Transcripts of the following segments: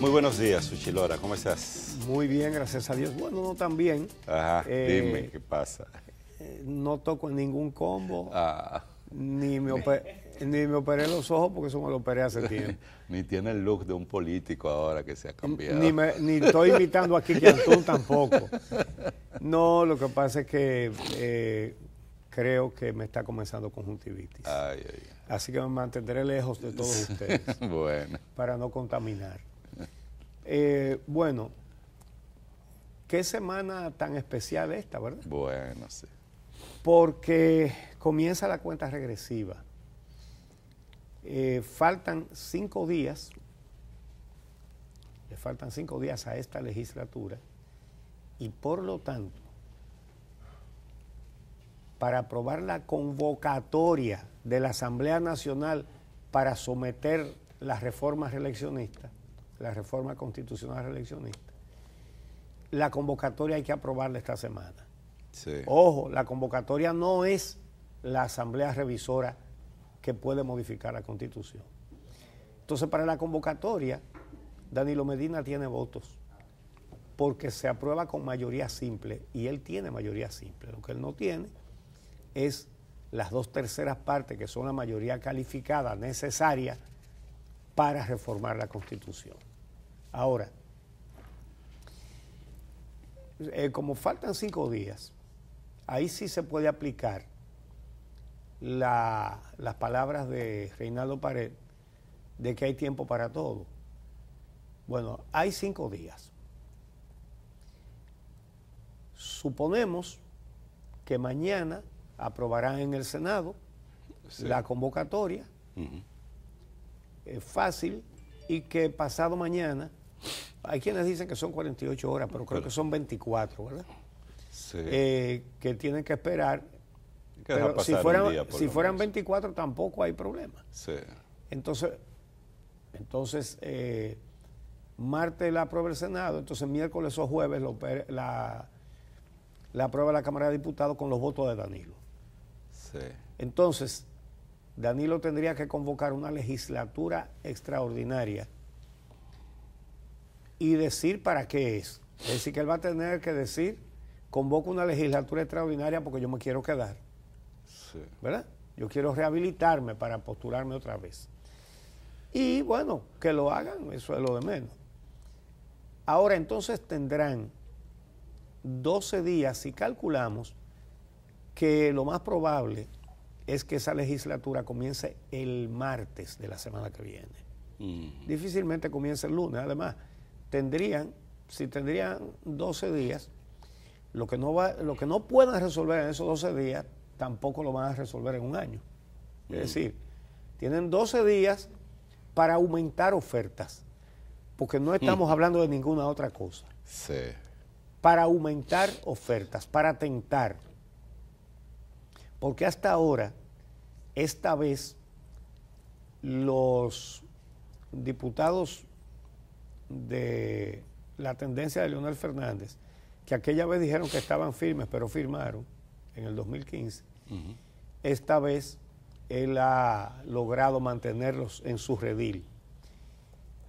Muy buenos días, Suchilora. ¿Cómo estás? Muy bien, gracias a Dios. Bueno, no tan bien. Ajá, eh, dime qué pasa. Eh, no toco ningún combo. Ah. Ni, me operé, los ojos porque eso me lo operé hace tiempo. ni tiene el look de un político ahora que se ha cambiado. Ni, estoy imitando a Kiki tampoco. No, lo que pasa es que eh, creo que me está comenzando conjuntivitis. ay, ay. Así que me mantendré lejos de todos ustedes. bueno. Para no contaminar. Eh, bueno, qué semana tan especial esta, ¿verdad? Bueno, sí. Porque comienza la cuenta regresiva. Eh, faltan cinco días, le faltan cinco días a esta legislatura y por lo tanto, para aprobar la convocatoria de la Asamblea Nacional para someter las reformas reeleccionistas, la reforma constitucional reeleccionista, la convocatoria hay que aprobarla esta semana. Ojo, la convocatoria no es la asamblea revisora que puede modificar la constitución. Entonces, para la convocatoria, Danilo Medina tiene votos, porque se aprueba con mayoría simple, y él tiene mayoría simple. Lo que él no tiene es las dos terceras partes, que son la mayoría calificada necesaria para reformar la constitución. Ahora, eh, como faltan cinco días, ahí sí se puede aplicar las palabras de Reinaldo Pared de que hay tiempo para todo. Bueno, hay cinco días. Suponemos que mañana aprobarán en el Senado la convocatoria. Es fácil, y que pasado mañana, hay quienes dicen que son 48 horas, pero creo que son 24, ¿verdad? Sí. Eh, que tienen que esperar. pero si fueran, 24 tampoco hay problema. Sí. Entonces, entonces eh, martes la aprueba el Senado, entonces miércoles o jueves la, la aprueba la Cámara de Diputados con los votos de Danilo. Sí. Entonces, Danilo tendría que convocar una legislatura extraordinaria y decir para qué es. Es decir, que él va a tener que decir, convoco una legislatura extraordinaria porque yo me quiero quedar. ¿Verdad? Yo quiero rehabilitarme para postularme otra vez. Y bueno, que lo hagan, eso es lo de menos. Ahora entonces tendrán 12 días, si calculamos que lo más probable es que esa legislatura comience el martes de la semana que viene. Difícilmente comience el lunes. Además, tendrían, si tendrían 12 días, lo que no, va, lo que no puedan resolver en esos 12 días, tampoco lo van a resolver en un año. Es decir, tienen 12 días para aumentar ofertas, porque no estamos hablando de ninguna otra cosa. Sí. Para aumentar ofertas, para tentar porque hasta ahora, esta vez, los diputados de la tendencia de Leonel Fernández, que aquella vez dijeron que estaban firmes, pero firmaron en el 2015, esta vez él ha logrado mantenerlos en su redil.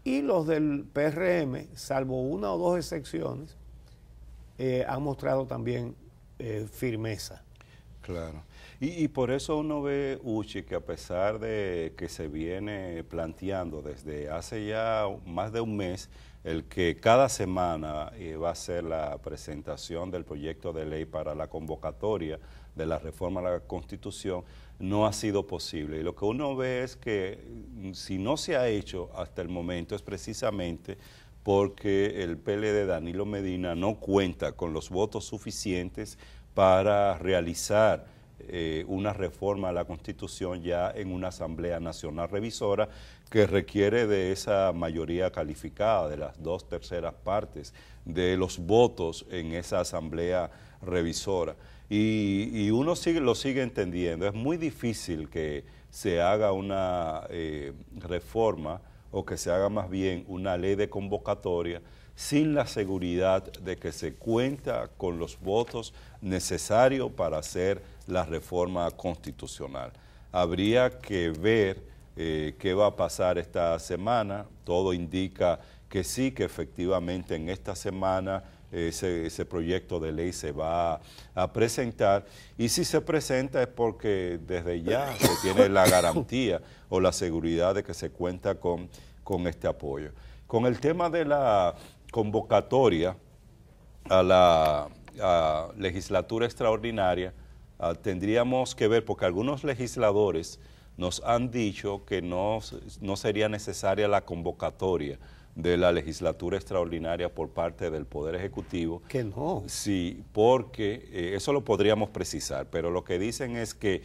Y los del PRM, salvo una o dos excepciones, eh, han mostrado también eh, firmeza. Claro. Y, por eso uno ve, Uchi, que a pesar de que se viene planteando desde hace ya más de un mes, el que cada semana eh, va a ser la presentación del proyecto de ley para la convocatoria de la reforma a la Constitución, no ha sido posible. Y lo que uno ve es que mm, si no se ha hecho hasta el momento es precisamente porque el PLD Danilo Medina no cuenta con los votos suficientes para realizar eh, una reforma a la Constitución ya en una Asamblea Nacional Revisora que requiere de esa mayoría calificada, de las dos terceras partes de los votos en esa Asamblea Revisora. Y, uno sigue, lo sigue entendiendo. Es muy difícil que se haga una eh, reforma o que se haga más bien una ley de convocatoria sin la seguridad de que se cuenta con los votos necesarios para hacer la reforma constitucional. Habría que ver eh, qué va a pasar esta semana. Todo indica que sí, que efectivamente en esta semana eh, ese, proyecto de ley se va a, presentar y si se presenta es porque desde ya se tiene la garantía o la seguridad de que se cuenta con, con este apoyo. Con el tema de la convocatoria a la legislatura extraordinaria, Ah, tendríamos que ver, porque algunos legisladores nos han dicho que no, sería necesaria la convocatoria de la legislatura extraordinaria por parte del Poder Ejecutivo. Que no. Sí, porque eh, eso lo podríamos precisar, pero lo que dicen es que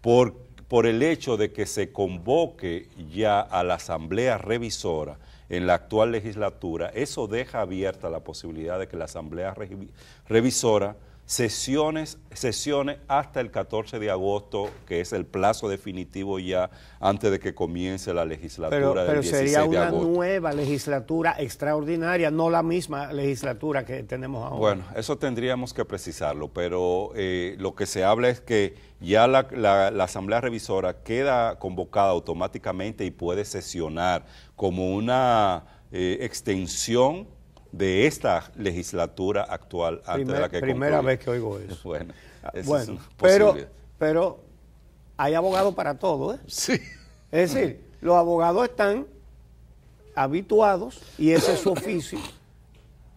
por, por el hecho de que se convoque ya a la Asamblea Revisora, en la actual legislatura, eso deja abierta la posibilidad de que la Asamblea Revisora sesiones, sesiones hasta el 14 de agosto, que es el plazo definitivo ya antes de que comience la legislatura pero, pero sería una nueva legislatura extraordinaria, no la misma legislatura que tenemos ahora. Bueno, eso tendríamos que precisarlo, pero eh, lo que se habla es que ya la, la, Asamblea Revisora queda convocada automáticamente y puede sesionar como una eh, extensión de esta legislatura actual antes de la que Primera vez que oigo eso. Bueno, ah, pero, pero hay abogados para todo, ¿eh? Sí. Es decir, los abogados están habituados, y ese es su oficio,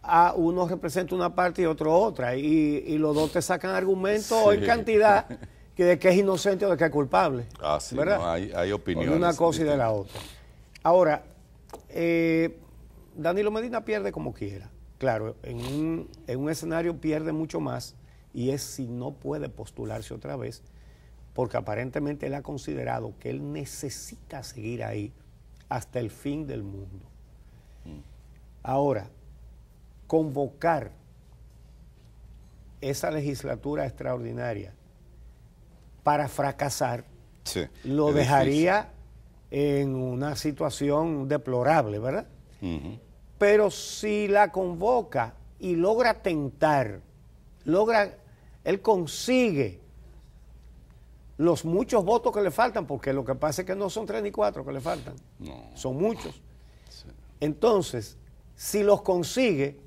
a uno representa una parte y otro otra, y, los dos te sacan argumentos en cantidad que de que es inocente o de que es culpable. Ah, sí, hay, hay, opiniones. De una cosa y de la otra. Ahora, eh, Danilo Medina pierde como quiera. Claro, en un, escenario pierde mucho más y es si no puede postularse otra vez, porque aparentemente él ha considerado que él necesita seguir ahí hasta el fin del mundo. Mm. Ahora, convocar esa legislatura extraordinaria para fracasar lo dejaría en una situación deplorable, ¿verdad? Pero si la convoca y logra tentar, logra, él consigue los muchos votos que le faltan, porque lo que pasa es que no son tres ni cuatro que le faltan, son muchos. Entonces, si los consigue,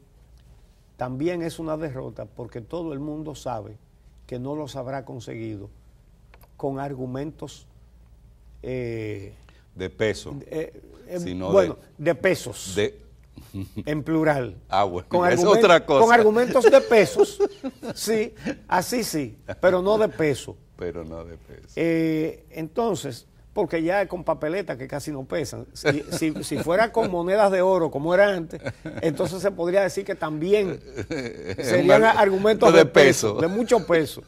también es una derrota, porque todo el mundo sabe que no los habrá conseguido con argumentos eh, de peso. Eh, eh, em, bueno, de, pesos. De, en plural. Ah, bueno, con es otra cosa. Con argumentos de pesos, sí, así sí, pero no de peso. Pero no de peso. Eh, entonces, porque ya con papeletas que casi no pesan, si, fuera con monedas de oro como era antes, entonces se podría decir que también serían argumentos de, peso, de mucho peso.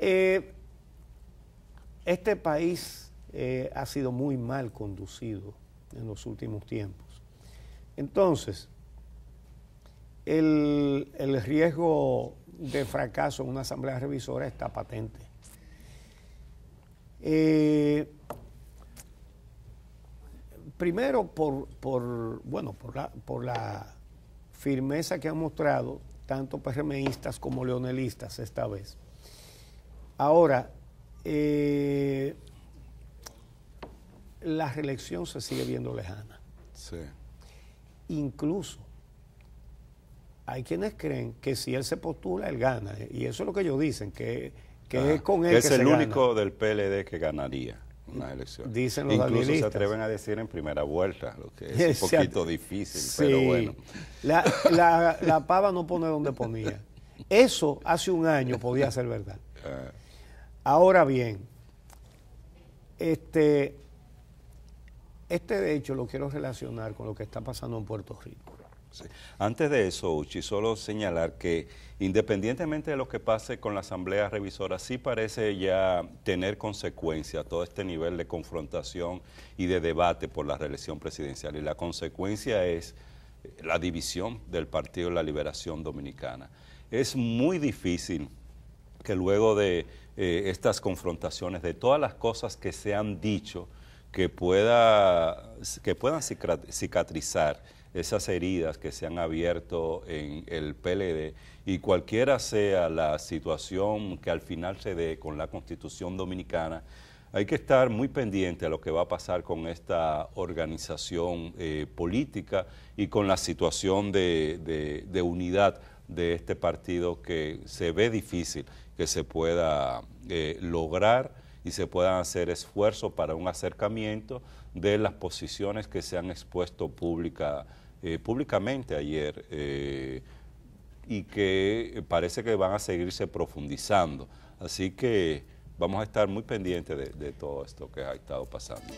este país eh, ha sido muy mal conducido en los últimos tiempos. Entonces, el, riesgo de fracaso en una asamblea revisora está patente. Eh, primero por, bueno, por, la, firmeza que han mostrado tanto PRMistas como leonelistas esta vez. Ahora, eh, la reelección se sigue viendo lejana. Sí. Incluso hay quienes creen que si él se postula, él gana. Y eso es lo que ellos dicen, que, es con él. Que es el único del PLD que ganaría una elección. Dicen los Incluso se atreven a decir en primera vuelta, lo que es un poquito difícil, sí. pero bueno. la, pava no pone donde ponía. Eso hace un año podía ser verdad. Eh. Ahora bien, este, este de hecho lo quiero relacionar con lo que está pasando en Puerto Rico. Antes de eso, Uchi, solo señalar que independientemente de lo que pase con la Asamblea Revisora, sí parece ya tener consecuencia todo este nivel de confrontación y de debate por la reelección presidencial. Y la consecuencia es eh, la división del Partido de la Liberación Dominicana. Es muy difícil que luego de eh, estas confrontaciones, de todas las cosas que se han dicho, que, pueda, que puedan cicatrizar esas heridas que se han abierto en el PLD y cualquiera sea la situación que al final se dé con la constitución dominicana, hay que estar muy pendiente a lo que va a pasar con esta organización eh, política y con la situación de, unidad de este partido que se ve difícil que se pueda eh, lograr y se puedan hacer esfuerzos para un acercamiento de las posiciones que se han expuesto eh, públicamente ayer eh, y que parece que van a seguirse profundizando. Así que vamos a estar muy pendientes de todo esto que ha estado pasando.